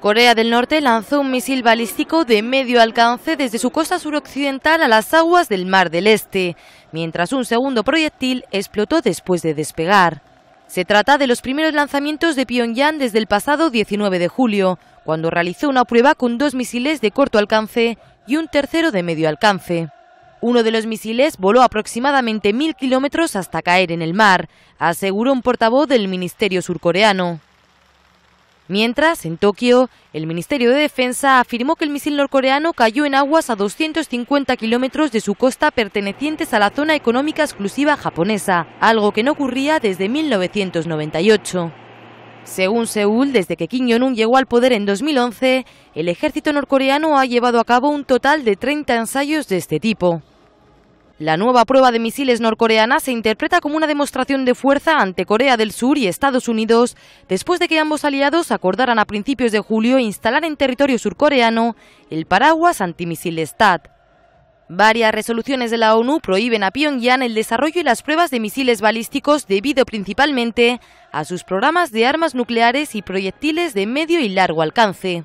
Corea del Norte lanzó un misil balístico de medio alcance desde su costa suroccidental a las aguas del Mar del Este, mientras un segundo proyectil explotó después de despegar. Se trata de los primeros lanzamientos de Pyongyang desde el pasado 19 de julio, cuando realizó una prueba con dos misiles de corto alcance y un tercero de medio alcance. Uno de los misiles voló aproximadamente mil kilómetros hasta caer en el mar, aseguró un portavoz del Ministerio surcoreano. Mientras, en Tokio, el Ministerio de Defensa afirmó que el misil norcoreano cayó en aguas a 250 kilómetros de su costa pertenecientes a la zona económica exclusiva japonesa, algo que no ocurría desde 1998. Según Seúl, desde que Kim Jong-un llegó al poder en 2011, el ejército norcoreano ha llevado a cabo un total de 30 ensayos de este tipo. La nueva prueba de misiles norcoreana se interpreta como una demostración de fuerza ante Corea del Sur y Estados Unidos, después de que ambos aliados acordaran a principios de julio instalar en territorio surcoreano el paraguas antimisil STAT. Varias resoluciones de la ONU prohíben a Pyongyang el desarrollo y las pruebas de misiles balísticos debido principalmente a sus programas de armas nucleares y proyectiles de medio y largo alcance.